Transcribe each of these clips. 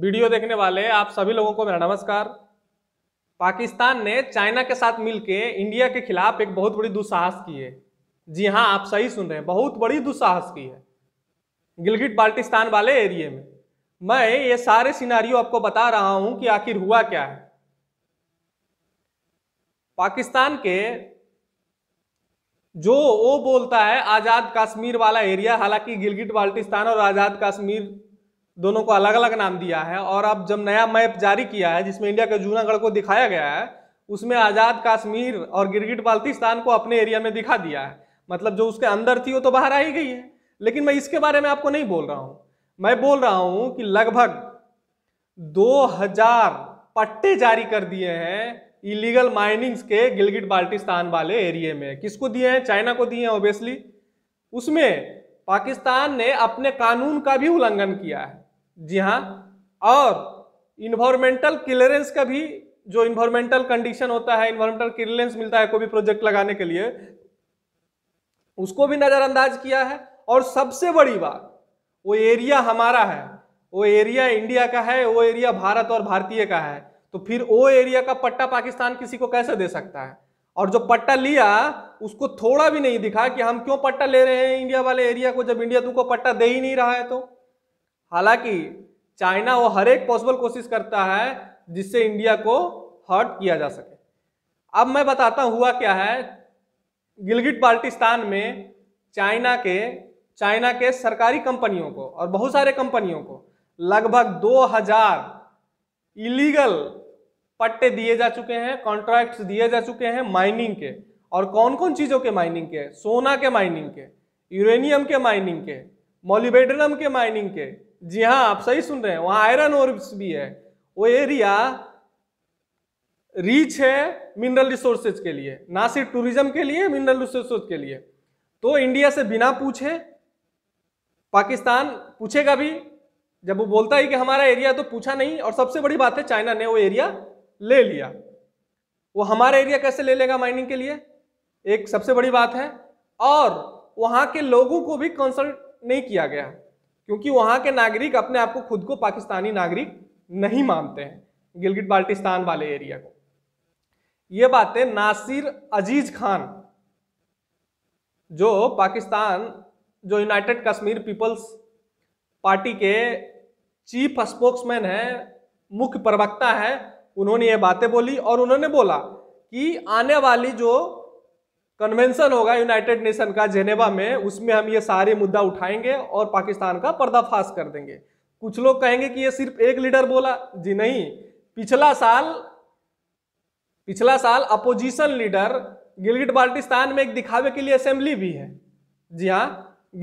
video देखने वाले आप सभी लोगों को मेरा नमस्कार पाकिस्तान ने चाइना के साथ मिलकर इंडिया के खिलाफ एक बहुत बड़ी दुस्साहस की है जी हाँ आप सही सुन रहे हैं बहुत बड़ी दुस्साहस की है गिलगिट बाल्टिस्तान वाले एरिए में मैं ये सारे सिनारियों आपको बता रहा हूं कि आखिर हुआ क्या है पाकिस्तान के जो वो बोलता है आज़ाद कश्मीर वाला एरिया हालांकि गिलगिट बाल्टिस्तान और आज़ाद कश्मीर दोनों को अलग अलग नाम दिया है और अब जब नया मैप जारी किया है जिसमें इंडिया के जूनागढ़ को दिखाया गया है उसमें आज़ाद कश्मीर और गिरगिट बाल्तिस्तान को अपने एरिया में दिखा दिया है मतलब जो उसके अंदर थी वो तो बाहर आ ही गई है लेकिन मैं इसके बारे में आपको नहीं बोल रहा हूँ मैं बोल रहा हूँ कि लगभग दो पट्टे जारी कर दिए हैं इलीगल माइनिंग्स के गिलगिट बाल्टिस्तान वाले एरिए में किसको दिए हैं चाइना को दिए हैं ओबियसली उसमें पाकिस्तान ने अपने कानून का भी उल्लंघन किया है जी हाँ और इन्वायरमेंटल क्लियरेंस का भी जो इन्वायरमेंटल कंडीशन होता है इन्वायरमेंटल क्लियरेंस मिलता है कोई भी प्रोजेक्ट लगाने के लिए उसको भी नज़रअंदाज किया है और सबसे बड़ी बात वो एरिया हमारा है वो एरिया इंडिया का है वो एरिया भारत और भारतीय का है तो फिर वो एरिया का पट्टा पाकिस्तान किसी को कैसे दे सकता है और जो पट्टा लिया उसको थोड़ा भी नहीं दिखा कि हम क्यों पट्टा ले रहे हैं इंडिया वाले एरिया को जब इंडिया तुमको पट्टा दे ही नहीं रहा है तो हालांकि चाइना वो हर एक पॉसिबल कोशिश करता है जिससे इंडिया को हर्ट किया जा सके अब मैं बताता हूँ हुआ क्या है गिलगिट बाल्टिस्तान में चाइना के चाइना के सरकारी कंपनियों को और बहुत सारे कंपनियों को लगभग 2000 इलीगल पट्टे दिए जा चुके हैं कॉन्ट्रैक्ट्स दिए जा चुके हैं माइनिंग के और कौन कौन चीज़ों के माइनिंग के सोना के माइनिंग के यूरेनियम के माइनिंग के मोलिबेडनम के माइनिंग के जी हाँ आप सही सुन रहे हैं वहां आयरन और भी है वो एरिया रीच है मिनरल रिसोर्सेज के लिए ना सिर्फ टूरिज्म के लिए मिनरल रिसोर्सेज के लिए तो इंडिया से बिना पूछे पाकिस्तान पूछेगा भी जब वो बोलता है कि हमारा एरिया तो पूछा नहीं और सबसे बड़ी बात है चाइना ने वो एरिया ले लिया वो हमारा एरिया कैसे ले लेगा माइनिंग के लिए एक सबसे बड़ी बात है और वहां के लोगों को भी कंसल्ट नहीं किया गया क्योंकि वहाँ के नागरिक अपने आप को खुद को पाकिस्तानी नागरिक नहीं मानते हैं गिलगिट बाल्टिस्तान वाले एरिया को ये बातें नासिर अजीज खान जो पाकिस्तान जो यूनाइटेड कश्मीर पीपल्स पार्टी के चीफ स्पोक्समैन हैं मुख्य प्रवक्ता हैं उन्होंने ये बातें बोली और उन्होंने बोला कि आने वाली जो कन्वेंशन होगा यूनाइटेड नेशन का जेनेवा में उसमें हम ये सारे मुद्दा उठाएंगे और पाकिस्तान का पर्दाफाश कर देंगे कुछ लोग कहेंगे कि ये सिर्फ एक लीडर बोला जी नहीं पिछला साल पिछला साल अपोजिशन लीडर गिलगिट बाल्टिस्तान में एक दिखावे के लिए असेंबली भी है जी हाँ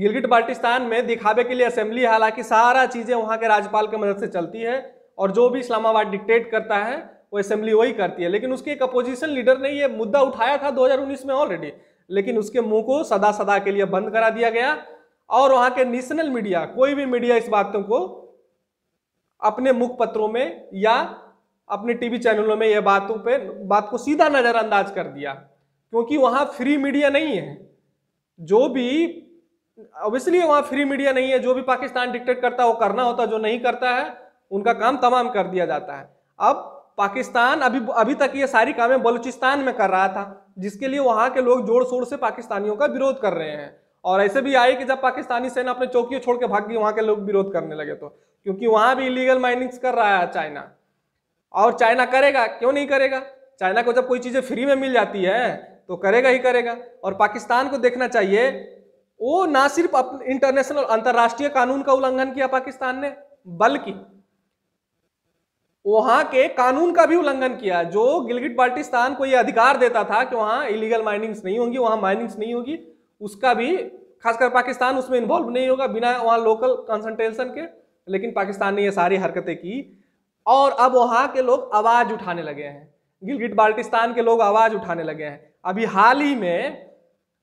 गिलगिट बाल्टिस्तान में दिखावे के लिए असेंबली हालांकि सारा चीजें वहां के राज्यपाल की मदद से चलती है और जो भी इस्लामाबाद डिक्टेट करता है वो असेंबली वही करती है लेकिन उसके एक अपोजिशन लीडर ने ये मुद्दा उठाया था 2019 में ऑलरेडी लेकिन उसके मुंह को सदा सदा के लिए बंद करा दिया गया और वहां के नेशनल मीडिया कोई भी मीडिया इस बातों को अपने मुख पत्रों में या अपने टीवी चैनलों में यह बातों पर बात को सीधा नज़रअंदाज कर दिया क्योंकि वहां फ्री मीडिया नहीं है जो भी ऑब्वियसली वहां फ्री मीडिया नहीं है जो भी पाकिस्तान डिक्टेट करता है वो करना होता जो नहीं करता है उनका काम तमाम कर दिया जाता है अब पाकिस्तान अभी अभी तक ये सारी कामें बलूचिस्तान में कर रहा था जिसके लिए वहाँ के लोग जोर शोर से पाकिस्तानियों का विरोध कर रहे हैं और ऐसे भी आए कि जब पाकिस्तानी सेना अपने चौकी छोड़ के भाग गई वहाँ के लोग विरोध करने लगे तो क्योंकि वहाँ भी इलीगल माइनिंग्स कर रहा है चाइना और चाइना करेगा क्यों नहीं करेगा चाइना को जब कोई चीज़ें फ्री में मिल जाती है तो करेगा ही करेगा और पाकिस्तान को देखना चाहिए वो ना सिर्फ इंटरनेशनल अंतर्राष्ट्रीय कानून का उल्लंघन किया पाकिस्तान ने बल्कि वहां के कानून का भी उल्लंघन किया जो गिलगिट बाल्टिस्तान को यह अधिकार देता था कि वहां इलीगल माइनिंग्स नहीं होंगी वहां माइनिंग्स नहीं होगी उसका भी खासकर पाकिस्तान उसमें इन्वॉल्व नहीं होगा बिना वहां लोकल कंसंट्रेशन के लेकिन पाकिस्तान ने ये सारी हरकतें की और अब वहां के लोग आवाज उठाने लगे हैं गिलगिट बाल्टिस्तान के लोग आवाज उठाने लगे हैं अभी हाल ही में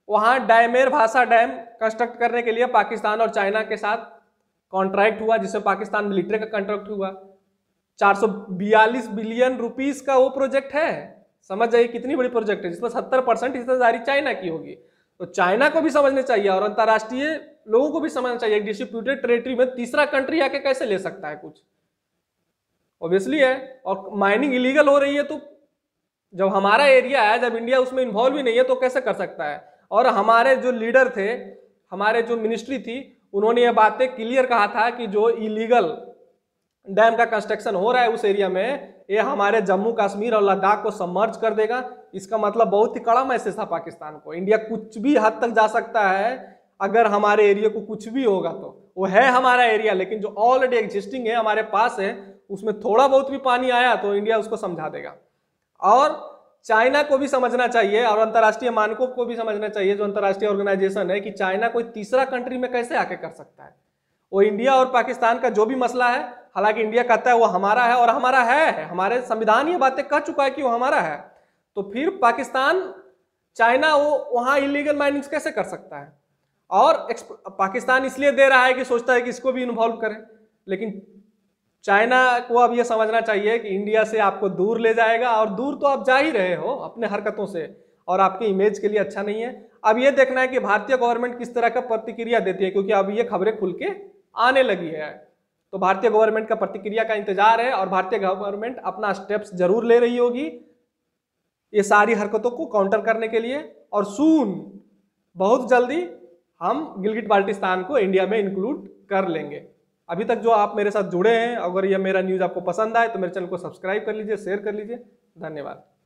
वहां डैमेर भाषा डैम कंस्ट्रक्ट करने के लिए पाकिस्तान और चाइना के साथ कॉन्ट्रैक्ट हुआ जिससे पाकिस्तान मिलिट्री का कॉन्ट्रैक्ट हुआ 442 बिलियन रुपीस का वो प्रोजेक्ट है समझ जाइए कितनी बड़ी प्रोजेक्ट है जिसमें 70 परसेंट हिस्सेदारी चाइना की होगी तो चाइना को भी समझना चाहिए और अंतर्राष्ट्रीय लोगों को भी समझना चाहिए एक डिस्ट्रीब्यूटेड टेरेटरी में तीसरा कंट्री आके कैसे ले सकता है कुछ ऑब्वियसली है और माइनिंग इलीगल हो रही है तो जब हमारा एरिया है जब इंडिया उसमें इन्वॉल्व ही नहीं है तो कैसे कर सकता है और हमारे जो लीडर थे हमारे जो मिनिस्ट्री थी उन्होंने ये बातें क्लियर कहा था कि जो इलीगल डैम का कंस्ट्रक्शन हो रहा है उस एरिया में ये हमारे जम्मू कश्मीर और लद्दाख को समर्ज कर देगा इसका मतलब बहुत ही कड़ा मैसेज था पाकिस्तान को इंडिया कुछ भी हद तक जा सकता है अगर हमारे एरिया को कुछ भी होगा तो वो है हमारा एरिया लेकिन जो ऑलरेडी एग्जिस्टिंग है हमारे पास है उसमें थोड़ा बहुत भी पानी आया तो इंडिया उसको समझा देगा और चाइना को भी समझना चाहिए और अंतर्राष्ट्रीय मानकों को भी समझना चाहिए जो अंतर्राष्ट्रीय ऑर्गेनाइजेशन है कि चाइना कोई तीसरा कंट्री में कैसे आके कर सकता है वो इंडिया और पाकिस्तान का जो भी मसला है हालांकि इंडिया कहता है वो हमारा है और हमारा है हमारे संविधान ये बातें कह चुका है कि वो हमारा है तो फिर पाकिस्तान चाइना वो वहाँ इलीगल माइनिंग्स कैसे कर सकता है और पाकिस्तान इसलिए दे रहा है कि सोचता है कि इसको भी इन्वॉल्व करें लेकिन चाइना को अब यह समझना चाहिए कि इंडिया से आपको दूर ले जाएगा और दूर तो आप जा ही रहे हो अपने हरकतों से और आपके इमेज के लिए अच्छा नहीं है अब ये देखना है कि भारतीय गवर्नमेंट किस तरह का प्रतिक्रिया देती है क्योंकि अब ये खबरें खुल के आने लगी है तो भारतीय गवर्नमेंट का प्रतिक्रिया का इंतजार है और भारतीय गवर्नमेंट अपना स्टेप्स जरूर ले रही होगी ये सारी हरकतों को काउंटर करने के लिए और सून बहुत जल्दी हम गिलगिट बाल्टिस्तान को इंडिया में इंक्लूड कर लेंगे अभी तक जो आप मेरे साथ जुड़े हैं अगर यह मेरा न्यूज़ आपको पसंद आए तो मेरे चैनल को सब्सक्राइब कर लीजिए शेयर कर लीजिए धन्यवाद